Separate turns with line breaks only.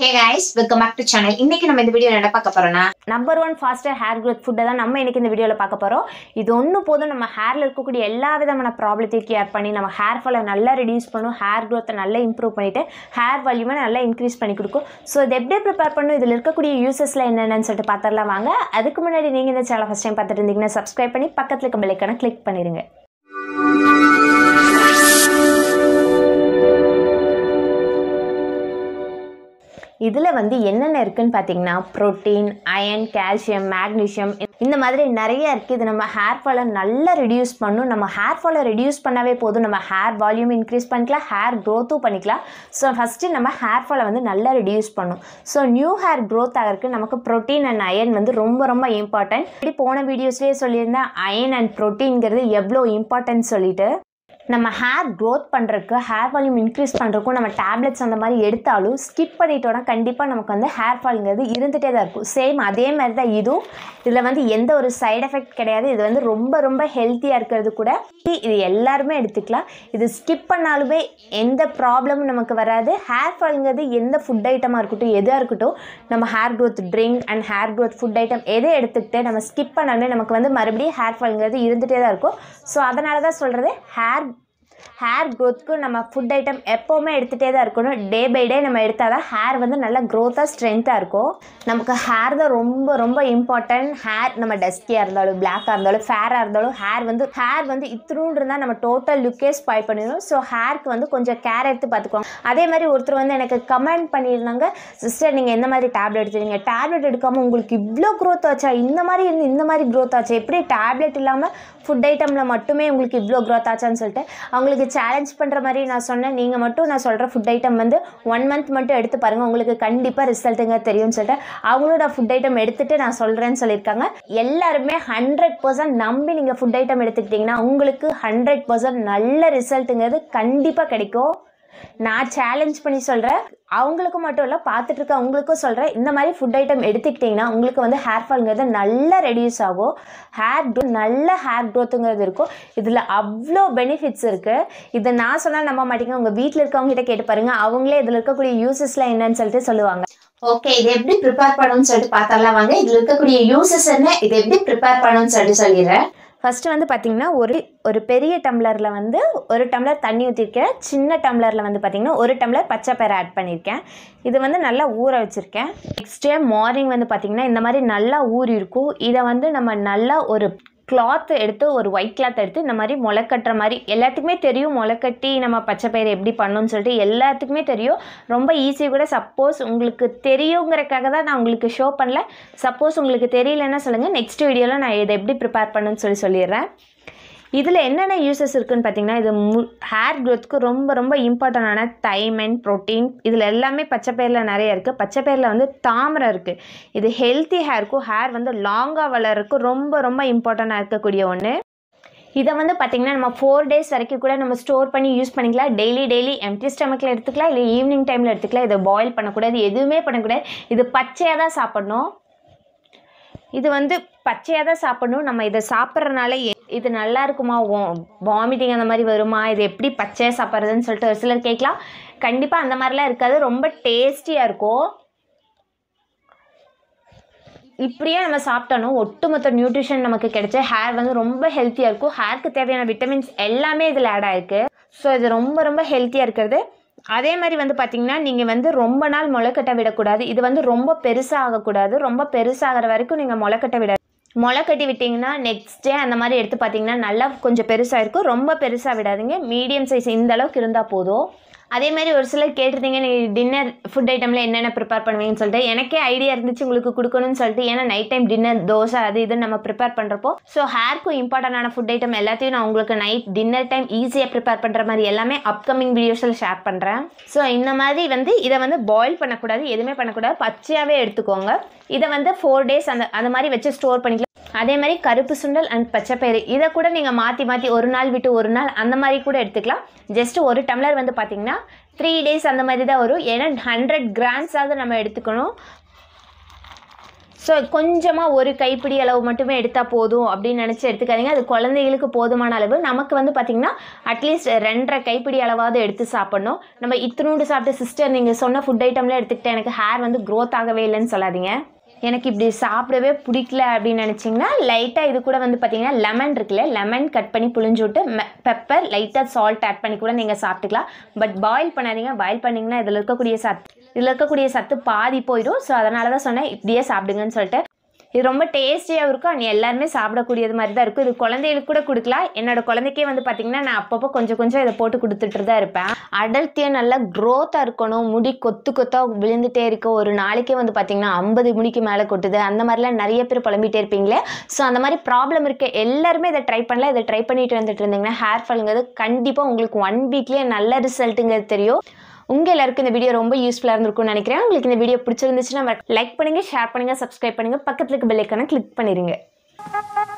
hey guys welcome back to channel இன்னைக்கு நம்ம இந்த வீடியோ என்ன பார்க்க போறோம்னா number one faster hair growth ஃபுட்டை தான் நம்ம இன்னைக்கு இந்த வீடியோவில் பார்க்க போகிறோம் இது ஒன்று போதும் நம்ம ஹேரில் இருக்கக்கூடிய எல்லா விதமான ப்ராப்ளத்தையும் கேர் பண்ணி நம்ம ஹேர் ஃபாலை நல்லா ரெடியூஸ் பண்ணும் ஹேர் க்ரோத்தை நல்லா இம்ப்ரூவ் பண்ணிவிட்டு ஹேர் வால்யூமை நல்லா இன்க்ரீஸ் பண்ணி கொடுக்கும் ஸோ இது எப்படி ப்ரிப்பேர் பண்ணும் இதில் இருக்கக்கூடிய யூசஸில் என்னென்னு சொல்லிட்டு பார்த்துடலாம் வாங்க அதுக்கு முன்னாடி நீங்கள் இந்த சேனலை ஃபஸ்ட் டைம் பார்த்துட்டு இருந்தீங்கன்னா சப்ஸ்கிரைப் பண்ணி பக்கத்தில் இருக்க பெல்லைக்கான கிளிக் பண்ணிடுங்க இதில் வந்து என்னென்ன இருக்குதுன்னு பார்த்தீங்கன்னா ப்ரோட்டீன் அயன் கால்சியம் மேக்னீஷியம் இந்த மாதிரி நிறைய இருக்குது இது நம்ம ஹேர் ஃபாலை நல்லா ரெடியூஸ் பண்ணும் நம்ம ஹேர் ஃபாலை ரெடியூஸ் பண்ணவே போதும் நம்ம ஹேர் வால்யூம் இன்க்ரீஸ் பண்ணிக்கலாம் ஹேர் க்ரோத்தும் பண்ணிக்கலாம் ஸோ ஃபஸ்ட்டு நம்ம ஹேர் ஃபாலை வந்து நல்லா ரெடியூஸ் பண்ணும் ஸோ நியூ ஹேர் க்ரோத் ஆகிறதுக்கு நமக்கு ப்ரோட்டீன் அண்ட் அயன் வந்து ரொம்ப ரொம்ப இம்பார்ட்டன்ட் இப்படி போன வீடியோஸ்லேயே சொல்லியிருந்தேன் அயன் அண்ட் ப்ரோட்டீன்கிறது எவ்வளோ இம்பார்ட்டன்ட் சொல்லிட்டு நம்ம ஹேர் க்ரோத் பண்ணுறக்கு ஹேர் வால்யூம் இன்க்ரீஸ் பண்ணுறக்கும் நம்ம டேப்லெட்ஸ் அந்த மாதிரி எடுத்தாலும் ஸ்கிப் பண்ணிட்டோன்னா கண்டிப்பாக நமக்கு வந்து ஹேர் ஃபால்ங்கிறது இருந்துகிட்டே தான் இருக்கும் சேம் அதே மாதிரி தான் இதுவும் இதில் வந்து எந்த ஒரு சைட் எஃபெக்ட் கிடையாது இது வந்து ரொம்ப ரொம்ப ஹெல்த்தியாக இருக்கிறது கூட இது எல்லாருமே எடுத்துக்கலாம் இது ஸ்கிப் பண்ணாலுமே எந்த ப்ராப்ளமும் நமக்கு வராது ஹேர் ஃபால்ங்கிறது எந்த ஃபுட் ஐட்டமாக இருக்கட்டும் எதாக இருக்கட்டும் நம்ம hair growth drink and hair growth food item எதை எடுத்துக்கிட்டு நம்ம ஸ்கிப் பண்ணாலுமே நமக்கு வந்து மறுபடியும் ஹேர் ஃபால்ங்கிறது இருந்துகிட்டே தான் இருக்கும் ஸோ அதனால தான் சொல்கிறது ஹேர் ஹேர் க்ரோத்துக்கு நம்ம ஃபுட் ஐட்டம் எப்போவுமே எடுத்துகிட்டே தான் இருக்கணும் டே பை டே நம்ம எடுத்தால் தான் ஹேர் வந்து நல்லா க்ரோத்தாக ஸ்ட்ரென்த்தாக இருக்கும் நமக்கு ஹேர் தான் ரொம்ப ரொம்ப இம்பார்ட்டன்ட் ஹேர் நம்ம டஸ்கியாக இருந்தாலும் பிளாக்காக இருந்தாலும் ஃபேராக இருந்தாலும் ஹேர் வந்து ஹேர் வந்து இத்தினூன் இருந்தால் நம்ம டோட்டல் லுக்கே ஸ்பாய் பண்ணிடும் ஸோ ஹேர்க்கு வந்து கொஞ்சம் கேர் எடுத்து பார்த்துக்குவாங்க அதே மாதிரி ஒருத்தர் வந்து எனக்கு கமெண்ட் பண்ணியிருந்தாங்க சிஸ்டர் நீங்கள் எந்த மாதிரி டேப்லெட் எடுத்துருங்க டேப்லெட் எடுக்காமல் உங்களுக்கு இவ்வளோ க்ரோத் ஆச்சா இந்த மாதிரி இருந்து இந்த மாதிரி க்ரோத் ஆச்சு எப்படி டேப்லெட் இல்லாமல் ஃபுட் ஐட்டமில் மட்டுமே உங்களுக்கு இவ்வளோ க்ரோத் ஆச்சான்னு சொல்லிட்டு அவங்களுக்கு சேலஞ்ச் பண்ணுற மாதிரி நான் சொன்னேன் நீங்கள் மட்டும் நான் சொல்கிற ஃபுட் ஐட்டம் வந்து ஒன் மந்த் மட்டும் எடுத்து பாருங்கள் உங்களுக்கு கண்டிப்பாக ரிசல்ட்டுங்க தெரியும்னு சொல்லிட்டு அவங்களோட ஃபுட் ஐட்டம் எடுத்துகிட்டு நான் சொல்கிறேன்னு சொல்லியிருக்காங்க எல்லாருமே ஹண்ட்ரட் பர்சன்ட் நம்பி நீங்கள் ஃபுட் ஐட்டம் எடுத்துக்கிட்டிங்கன்னா உங்களுக்கு ஹண்ட்ரட் பர்சன்ட் நல்ல ரிசல்ட்டுங்கிறது கண்டிப்பாக கிடைக்கும் நான் சேலஞ்ச் பண்ணி சொல்கிறேன் அவங்களுக்கு மட்டும் இல்லை பார்த்துட்டு இருக்க அவங்களுக்கும் சொல்கிறேன் இந்த மாதிரி ஃபுட் ஐட்டம் எடுத்துக்கிட்டிங்கன்னா உங்களுக்கு வந்து ஹேர் ஃபால்ங்கிறது நல்லா ரெடியூஸ் ஆகும் ஹேர் க்ரோ நல்ல ஹேர் க்ரோத்துங்கிறது இருக்கும் இதில் அவ்வளோ பெனிஃபிட்ஸ் இருக்குது இதை நான் சொன்னால் நம்ப மாட்டேங்க உங்கள் வீட்டில் இருக்கவங்ககிட்ட கேட்டு பாருங்க அவங்களே இதில் இருக்கக்கூடிய யூசஸ்லாம் என்னன்னு சொல்லிட்டு சொல்லுவாங்க ஓகே இது எப்படி ப்ரிப்பேர் பண்ணணும்னு சொல்லிட்டு பார்த்தாலாம் வாங்க இதில் இருக்கக்கூடிய யூசஸ் என்ன இது எப்படி ப்ரிப்பேர் பண்ணணும்னு சொல்லிட்டு சொல்லிடுறேன் ஃபஸ்ட்டு வந்து பார்த்திங்கன்னா ஒரு ஒரு பெரிய டம்ளரில் வந்து ஒரு டம்ளர் தண்ணி ஊற்றிருக்கேன் சின்ன டம்ளரில் வந்து பார்த்திங்கன்னா ஒரு டம்ளர் பச்சை பயிரை ஆட் பண்ணியிருக்கேன் இது வந்து நல்லா ஊற வச்சுருக்கேன் நெக்ஸ்ட் டே மார்னிங் வந்து பார்த்திங்கன்னா இந்த மாதிரி நல்லா ஊறி இருக்கும் இதை வந்து நம்ம நல்லா ஒரு கிளாத் எடுத்து ஒரு ஒயிட் கிளாத் எடுத்து இந்த மாதிரி முளை கட்டுற மாதிரி எல்லாத்துக்குமே தெரியும் முளை கட்டி நம்ம பச்சை பயிர் எப்படி பண்ணணும்னு சொல்லிட்டு எல்லாத்துக்குமே தெரியும் ரொம்ப ஈஸி கூட சப்போஸ் உங்களுக்கு தெரியுங்கிறக்காக தான் நான் உங்களுக்கு ஷோ பண்ணல சப்போஸ் உங்களுக்கு தெரியலன்னா சொல்லுங்கள் நெக்ஸ்ட் வீடியோவில் நான் இதை எப்படி ப்ரிப்பேர் பண்ணுன்னு சொல்லி சொல்லிடுறேன் இதில் என்னென்ன யூசஸ் இருக்குதுன்னு பார்த்தீங்கன்னா இது மு ஹேர் க்ரோத்துக்கு ரொம்ப ரொம்ப இம்பார்ட்டண்டான தைமன் ப்ரோட்டீன் இதில் எல்லாமே பச்சை பயிரில் நிறைய இருக்குது பச்சை பயிரில் வந்து தாமரை இருக்குது இது ஹெல்த்தி ஹேருக்கும் ஹேர் வந்து லாங்காக வளர்றதுக்கும் ரொம்ப ரொம்ப இம்பார்ட்டண்ட்டாக இருக்கக்கூடிய ஒன்று இதை வந்து பார்த்திங்கன்னா நம்ம ஃபோர் டேஸ் வரைக்கும் கூட நம்ம ஸ்டோர் பண்ணி யூஸ் பண்ணிக்கலாம் டெய்லி டெய்லி எம்டி ஸ்டமக்கில் எடுத்துக்கலாம் இல்லை ஈவினிங் டைமில் எடுத்துக்கலாம் இதை பாயில் பண்ணக்கூடாது எதுவுமே பண்ணக்கூடாது இது பச்சையாக தான் சாப்பிட்ணும் இது வந்து பச்சையாக தான் சாப்பிடணும் நம்ம இதை சாப்பிட்றனால இது நல்லா இருக்குமா வாமிட்டிங் அந்த மாதிரி வருமா இது எப்படி பச்சையாக சாப்பிட்றதுன்னு சொல்லிட்டு ஒரு சிலர் கேட்கலாம் கண்டிப்பாக அந்த மாதிரிலாம் இருக்காது ரொம்ப டேஸ்டியாக இருக்கும் இப்படியே நம்ம சாப்பிட்டோன்னா ஒட்டுமொத்த நியூட்ரிஷன் நமக்கு கிடைச்ச ஹேர் வந்து ரொம்ப ஹெல்த்தியாக இருக்கும் ஹேருக்கு தேவையான விட்டமின்ஸ் எல்லாமே இதில் ஆட் ஆகிருக்கு ஸோ இது ரொம்ப ரொம்ப ஹெல்த்தியாக இருக்கிறது அதே மாதிரி வந்து பார்த்திங்கன்னா நீங்கள் வந்து ரொம்ப நாள் முளைக்கட்டை விடக்கூடாது இது வந்து ரொம்ப பெருசாக ஆகக்கூடாது ரொம்ப பெருசாகிற வரைக்கும் நீங்கள் முளைக்கட்டை விட முளை கட்டி விட்டிங்கன்னா நெக்ஸ்ட் டே அந்த மாதிரி எடுத்து பார்த்தீங்கன்னா நல்லா கொஞ்சம் பெருசாக இருக்கும் ரொம்ப பெருசாக விடாதீங்க மீடியம் சைஸ் இந்த அளவுக்கு இருந்தால் போதும் அதே மாதிரி ஒரு சிலர் கேட்டிருந்தீங்க நீ டின்னர் ஃபுட் ஐட்டமில் என்னென்ன ப்ரிப்பேர் பண்ணுவீங்கன்னு சொல்லிட்டு எனக்கே ஐடியா இருந்துச்சு உங்களுக்கு கொடுக்கணும்னு சொல்லிட்டு ஏன்னா நைட் டைம் டின்னர் தோசை அது இதுன்னு நம்ம ப்ரிப்பேர் பண்ணுறப்போ ஸோ ஹேர்க்கும் இம்பார்ட்டண்டான ஃபுட் ஐட்டம் எல்லாத்தையும் நான் உங்களுக்கு நைட் டின்னர் டைம் ஈஸியாக ப்ரிப்பேர் பண்ணுற மாதிரி எல்லாமே அப்கமிங் வீடியோஸில் ஷேர் பண்ணுறேன் ஸோ இந்த மாதிரி வந்து இதை வந்து பாயில் பண்ணக்கூடாது எதுவுமே பண்ணக்கூடாது பச்சையாகவே எடுத்துக்கோங்க இதை வந்து ஃபோர் டேஸ் அந்த அந்த மாதிரி வச்சு ஸ்டோர் பண்ணிக்கலாம் அதே மாதிரி கருப்பு சுண்டல் அண்ட் பச்சைப்பயிறு இதை கூட நீங்கள் மாற்றி மாற்றி ஒரு நாள் விட்டு ஒரு நாள் அந்த மாதிரி கூட எடுத்துக்கலாம் ஜஸ்ட் ஒரு டம்ளர் வந்து பார்த்திங்கன்னா த்ரீ டேஸ் அந்த மாதிரி தான் வரும் ஏன்னா ஹண்ட்ரட் கிராம்ஸாவது நம்ம எடுத்துக்கணும் ஸோ கொஞ்சமாக ஒரு கைப்பிடி அளவு மட்டுமே எடுத்தால் போதும் அப்படின்னு நினச்சி எடுத்துக்காதீங்க அது குழந்தைகளுக்கு போதுமான அளவு நமக்கு வந்து பார்த்திங்கன்னா அட்லீஸ்ட் ரெண்டரை கைப்பிடி அளவாவது எடுத்து சாப்பிட்ணும் நம்ம இத்தினூண்டு சாப்பிட்டு சிஸ்டர் நீங்கள் சொன்ன ஃபுட் ஐட்டம்லாம் எடுத்துக்கிட்டால் எனக்கு ஹேர் வந்து க்ரோத் ஆகவே இல்லைன்னு சொல்லாதீங்க எனக்கு இப்படி சாப்பிடவே பிடிக்கல அப்படின்னு நினச்சிங்கன்னா லைட்டாக இது கூட வந்து பார்த்திங்கன்னா லெமன் இருக்குல்ல லெமன் கட் பண்ணி புழிஞ்சு விட்டு பெப்பர் லைட்டாக சால்ட் ஆட் பண்ணி கூட நீங்கள் சாப்பிட்டுக்கலாம் பட் பாயில் பண்ணாதீங்க பாயில் பண்ணிங்கன்னா இதில் இருக்கக்கூடிய சத்து இதில் இருக்கக்கூடிய சத்து பாதி போயிடும் ஸோ அதனால தான் சொன்னேன் இப்படியே சாப்பிடுங்கன்னு சொல்லிட்டு இது ரொம்ப டேஸ்டியாகவும் இருக்கும் அண்ட் எல்லாருமே சாப்பிடக்கூடியது மாதிரி தான் இருக்கும் இது குழந்தைகளுக்கு கூட கொடுக்கலாம் என்னோட குழந்தைக்கே வந்து பார்த்திங்கன்னா நான் அப்பப்போ கொஞ்சம் கொஞ்சம் இதை போட்டு கொடுத்துட்டு தான் இருப்பேன் அடர்த்தியாக நல்லா க்ரோத்தாக இருக்கணும் முடி கொத்து கொத்தாக விழுந்துகிட்டே இருக்கும் ஒரு நாளைக்கே வந்து பார்த்திங்கன்னா ஐம்பது முடிக்கு மேலே கொட்டுது அந்த மாதிரிலாம் நிறைய பேர் புலம்பிகிட்டே இருப்பீங்களே ஸோ அந்த மாதிரி ப்ராப்ளம் இருக்க எல்லாருமே இதை ட்ரை பண்ணல இதை ட்ரை பண்ணிட்டு வந்துட்டு இருந்தீங்கன்னா ஹேர் ஃபாலுங்கிறது கண்டிப்பாக உங்களுக்கு ஒன் வீக்லேயே நல்ல ரிசல்ட்டுங்கிறது தெரியும் உங்கள் எல்லாருக்கும் இந்த வீடியோ ரொம்ப யூஸ்ஃபுல்லாக இருந்திருக்கும்னு நினைக்கிறேன் உங்களுக்கு இந்த வீடியோ பிடிச்சிருந்துச்சுன்னா லைக் பண்ணுங்கள் ஷேர் பண்ணுங்கள் சப்ஸ்கிரைப் பண்ணுங்கள் பக்கத்துக்கு பெல்லைக்கான கிளிக் பண்ணிடுங்க